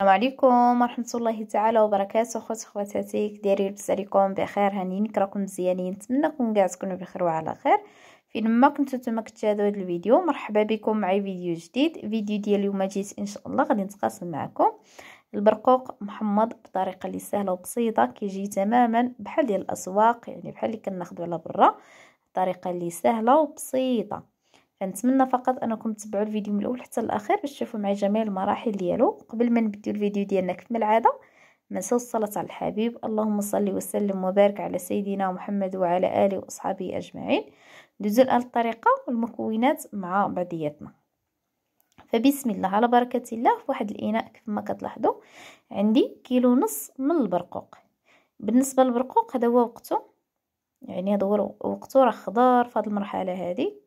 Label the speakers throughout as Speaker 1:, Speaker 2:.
Speaker 1: السلام عليكم ورحمة الله تعالى وبركاته خوت خواتاتي كديرين عليكم بخير هانيين راكم مزيانين نتمنىكم كاع تكونوا بخير وعلى خير فين ما كنتو نتوما كتشاهدوا هذا الفيديو مرحبا بكم معي فيديو جديد فيديو ديال اليوم جيت ان شاء الله غادي نتقاسم معكم البرقوق محمض بطريقه اللي سهله وبسيطه كيجي تماما بحال ديال الاسواق يعني بحال اللي كناخذوا على برا بطريقه اللي سهله وبسيطه فنتمنى فقط انكم تتبعوا الفيديو من الاول حتى الاخير باش تشوفوا معايا جميع المراحل ديالو قبل ما نبداو الفيديو ديالنا كما العاده ما نساوش الصلاه على الحبيب اللهم صل وسلم وبارك على سيدنا محمد وعلى اله واصحابه اجمعين ندوزو الان الطريقه والمكونات مع بعضياتنا فبسم الله على بركه الله في واحد الاناء كما كتلاحظوا عندي كيلو نص من البرقوق بالنسبه للبرقوق هذا هو وقته يعني هذا هو وقته راه خضار في هذه المرحله هذه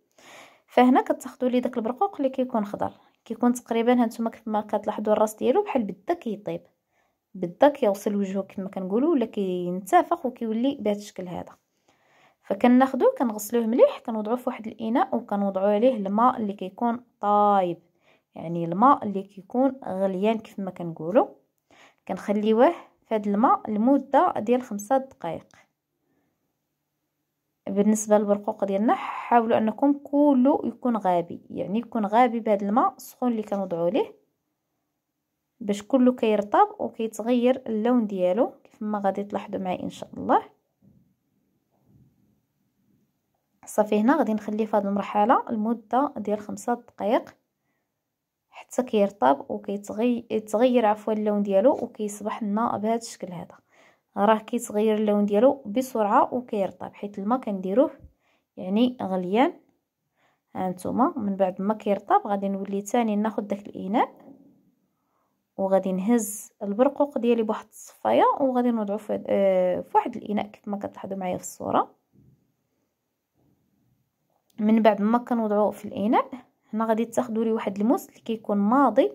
Speaker 1: فهنا كتاخذوا لي داك البرقوق اللي كيكون خضر كيكون تقريبا هانتوما كما كتلاحظوا الراس ديالو بحال بدا كيطيب بدا كيوصل وجهه كما كنقولوا ولا كينتفخ وكيولي بهذا الشكل هذا فكناخذوه كنغسلوه مليح كنوضعوه في واحد الاناء وكنوضعوا عليه الماء اللي كيكون طايب يعني الماء اللي كيكون غليان كيف ما كنقولوا كنخليوه في هذا الماء لمده ديال خمسة دقائق بالنسبه للبرقوق ديالنا حاولوا انكم كله يكون غابي يعني يكون غابي بهذا الماء السخون اللي كنوضعوا ليه باش كله كيرطب وكيتغير اللون ديالو كيف ما غادي تلاحظوا معايا ان شاء الله صافي هنا غادي نخليه في هذه المرحله لمده ديال خمسة دقائق حتى كيرطب وكيتغير عفوا اللون ديالو وكيصبح لنا بهذا الشكل هذا راه كيتغير اللون ديالو بسرعه وكيرطب حيت الماء كنديروه يعني غليان هانتوما من بعد ما كيرطب غادي نولي ثاني ناخذ داك الاناء وغادي نهز البرقوق ديالي بواحد الصفايه وغادي نوضعو في, آه فواحد واحد الاناء كيف ما كتلاحظوا معايا في الصوره من بعد ما كنوضعو في الاناء هنا غادي تاخذوا لي واحد الموس اللي كيكون ماضي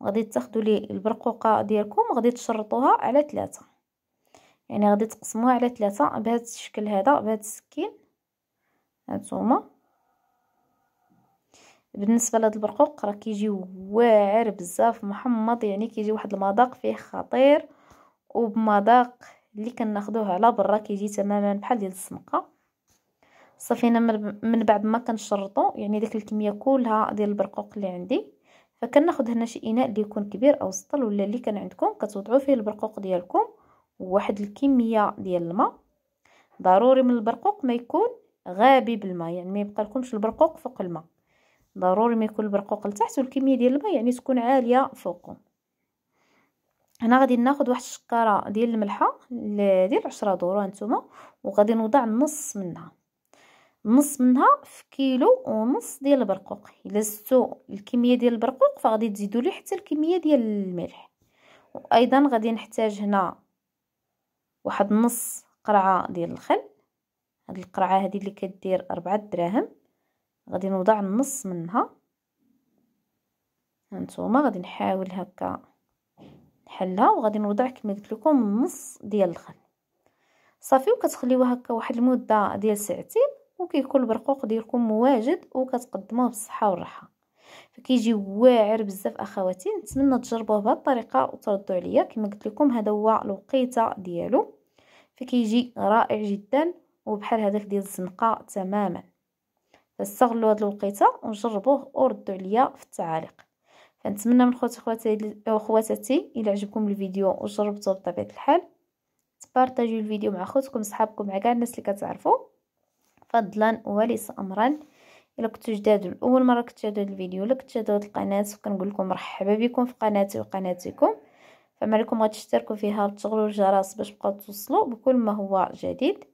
Speaker 1: وغادي تاخذوا لي البرقوقه ديالكم وغادي تشرطوها على ثلاثة يعني غادي تقسموها على ثلاثة بهذا الشكل هذا بهذا السكين هانتوما بالنسبه لهاد البرقوق راه كيجي واعر بزاف محمض يعني كيجي واحد المذاق فيه خطير وبمذاق اللي كناخدوه على برا كيجي تماما بحال ديال السمقه صافي انا من بعد ما كنشرطو يعني ديك الكميه كلها ديال البرقوق اللي عندي فكناخذ هنا شي اناء اللي يكون كبير او سطل ولا اللي كان عندكم كتوضعوا فيه البرقوق ديالكم واحد الكميه ديال الماء ضروري من البرقوق ما يكون غابي بالماء يعني ما يبقى لكمش البرقوق فوق الماء ضروري ما يكون البرقوق لتحت والكميه ديال الماء يعني تكون عاليه فوقه هنا غادي ناخذ واحد الشكاره ديال الملحه ديال 10 دوره انتما وغادي نوضع نص منها نص منها في كيلو ونص ديال البرقوق الا زدتو الكميه ديال البرقوق فغادي تزيدوا لي حتى الكميه ديال الملح وايضا غادي نحتاج هنا واحد نص قرعه ديال الخل هاد القرعه هادي اللي كدير أربعة دراهم غادي نوضع النص منها هانتوما غادي نحاول هكا نحلها وغادي نوضع كما قلت لكم النص ديال الخل صافي وكتخليوها هكا واحد المده ديال ساعتين وكيكون البرقوق ديالكم مواجد وكتقدموه بالصحه والراحه فكيجي واعر بزاف اخواتي نتمنى تجربوه بهذه الطريقه وتردوا عليا كما قلت لكم هذا هو الوقيته ديالو فكيجي رائع جدا وبحال هذاك ديال الزنقه تماما فاستغلوا هذه الوقيته وجربوه وردوا عليا في التعاليق فنتمنى من خوتي اخواتي اخواتاتي الا عجبكم الفيديو وجربتوه بطبيعه الحال تبارطاجيو الفيديو مع خوتكم صحابكم مع كاع الناس اللي كتعرفوا فضلا وليس امرا الا كنتو جداد اول مره كتشاهدوا هذا الفيديو ولا كتشاهدوا هذه القناه فكنقول لكم مرحبا بكم في قناتي وقناتكم فما عليكم غتشتركوا فيها وتشغلوا الجرس باش تبقاو توصلوا بكل ما هو جديد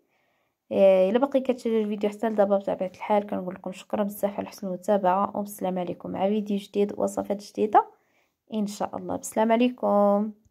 Speaker 1: آه، الا باقي كتشاهدوا الفيديو حتى لدابا بطبيعه الحال كنقول لكم شكرا بزاف على حسن المتابعه وبالسلامه عليكم مع فيديو جديد وصفات جديده ان شاء الله بسلام عليكم